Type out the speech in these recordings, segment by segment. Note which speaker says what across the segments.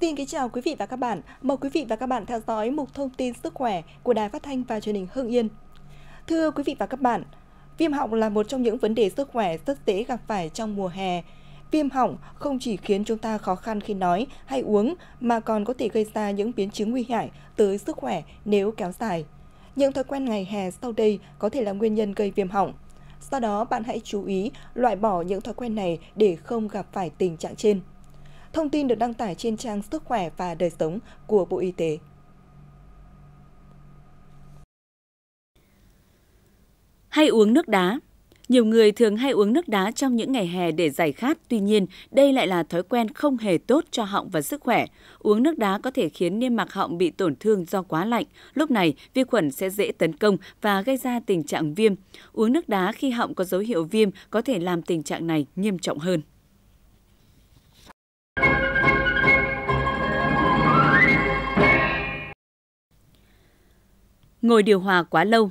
Speaker 1: Xin kính chào quý vị và các bạn. Mời quý vị và các bạn theo dõi mục thông tin sức khỏe của Đài Phát thanh và Truyền hình Hưng Yên. Thưa quý vị và các bạn, viêm họng là một trong những vấn đề sức khỏe rất dễ gặp phải trong mùa hè. Viêm họng không chỉ khiến chúng ta khó khăn khi nói hay uống mà còn có thể gây ra những biến chứng nguy hại tới sức khỏe nếu kéo dài. Những thói quen ngày hè sau đây có thể là nguyên nhân gây viêm họng. sau đó, bạn hãy chú ý loại bỏ những thói quen này để không gặp phải tình trạng trên. Thông tin được đăng tải trên trang Sức khỏe và đời sống của Bộ Y tế.
Speaker 2: Hay uống nước đá nhiều người thường hay uống nước đá trong những ngày hè để giải khát, tuy nhiên đây lại là thói quen không hề tốt cho họng và sức khỏe. Uống nước đá có thể khiến niêm mạc họng bị tổn thương do quá lạnh, lúc này vi khuẩn sẽ dễ tấn công và gây ra tình trạng viêm. Uống nước đá khi họng có dấu hiệu viêm có thể làm tình trạng này nghiêm trọng hơn. Ngồi điều hòa quá lâu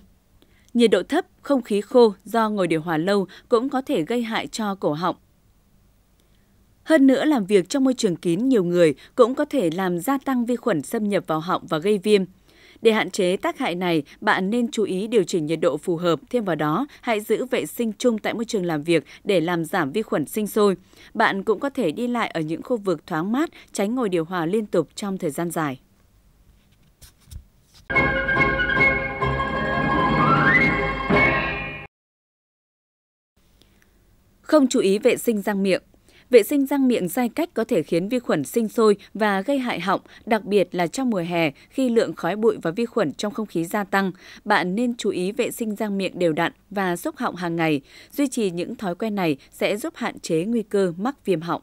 Speaker 2: Nhiệt độ thấp, không khí khô do ngồi điều hòa lâu cũng có thể gây hại cho cổ họng. Hơn nữa, làm việc trong môi trường kín nhiều người cũng có thể làm gia tăng vi khuẩn xâm nhập vào họng và gây viêm. Để hạn chế tác hại này, bạn nên chú ý điều chỉnh nhiệt độ phù hợp. Thêm vào đó, hãy giữ vệ sinh chung tại môi trường làm việc để làm giảm vi khuẩn sinh sôi. Bạn cũng có thể đi lại ở những khu vực thoáng mát, tránh ngồi điều hòa liên tục trong thời gian dài. không chú ý vệ sinh răng miệng. Vệ sinh răng miệng sai cách có thể khiến vi khuẩn sinh sôi và gây hại họng, đặc biệt là trong mùa hè khi lượng khói bụi và vi khuẩn trong không khí gia tăng. Bạn nên chú ý vệ sinh răng miệng đều đặn và xúc họng hàng ngày. Duy trì những thói quen này sẽ giúp hạn chế nguy cơ mắc viêm họng.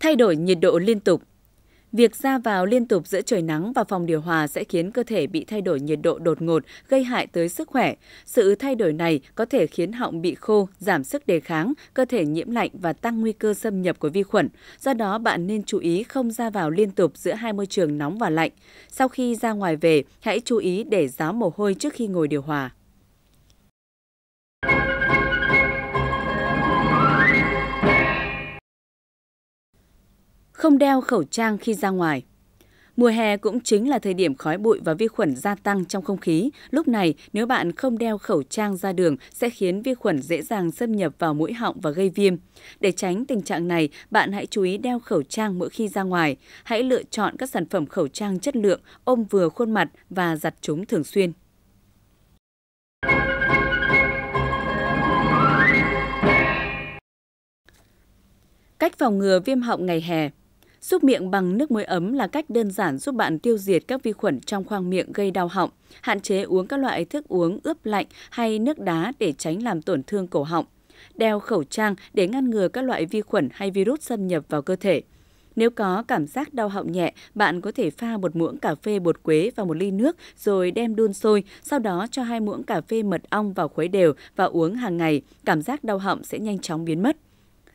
Speaker 2: Thay đổi nhiệt độ liên tục Việc ra vào liên tục giữa trời nắng và phòng điều hòa sẽ khiến cơ thể bị thay đổi nhiệt độ đột ngột, gây hại tới sức khỏe. Sự thay đổi này có thể khiến họng bị khô, giảm sức đề kháng, cơ thể nhiễm lạnh và tăng nguy cơ xâm nhập của vi khuẩn. Do đó, bạn nên chú ý không ra vào liên tục giữa hai môi trường nóng và lạnh. Sau khi ra ngoài về, hãy chú ý để ráo mồ hôi trước khi ngồi điều hòa. không đeo khẩu trang khi ra ngoài. Mùa hè cũng chính là thời điểm khói bụi và vi khuẩn gia tăng trong không khí. Lúc này, nếu bạn không đeo khẩu trang ra đường sẽ khiến vi khuẩn dễ dàng xâm nhập vào mũi họng và gây viêm. Để tránh tình trạng này, bạn hãy chú ý đeo khẩu trang mỗi khi ra ngoài. Hãy lựa chọn các sản phẩm khẩu trang chất lượng, ôm vừa khuôn mặt và giặt chúng thường xuyên. Cách phòng ngừa viêm họng ngày hè – Xúc miệng bằng nước muối ấm là cách đơn giản giúp bạn tiêu diệt các vi khuẩn trong khoang miệng gây đau họng, hạn chế uống các loại thức uống ướp lạnh hay nước đá để tránh làm tổn thương cổ họng. Đeo khẩu trang để ngăn ngừa các loại vi khuẩn hay virus xâm nhập vào cơ thể. Nếu có cảm giác đau họng nhẹ, bạn có thể pha một muỗng cà phê bột quế vào một ly nước rồi đem đun sôi, sau đó cho hai muỗng cà phê mật ong vào khuấy đều và uống hàng ngày, cảm giác đau họng sẽ nhanh chóng biến mất.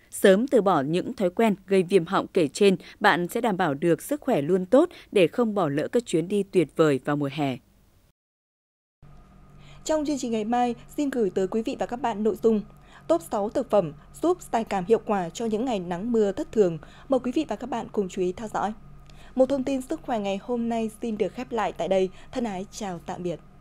Speaker 2: Sớm từ bỏ những thói quen gây viêm họng kể trên, bạn sẽ đảm bảo được sức khỏe luôn tốt để không bỏ lỡ các chuyến đi tuyệt vời vào mùa hè.
Speaker 1: Trong chương trình ngày mai, xin gửi tới quý vị và các bạn nội dung top 6 thực phẩm giúp giải cảm hiệu quả cho những ngày nắng mưa thất thường. Mời quý vị và các bạn cùng chú ý theo dõi. Một thông tin sức khỏe ngày hôm nay xin được khép lại tại đây. Thân ái chào tạm biệt.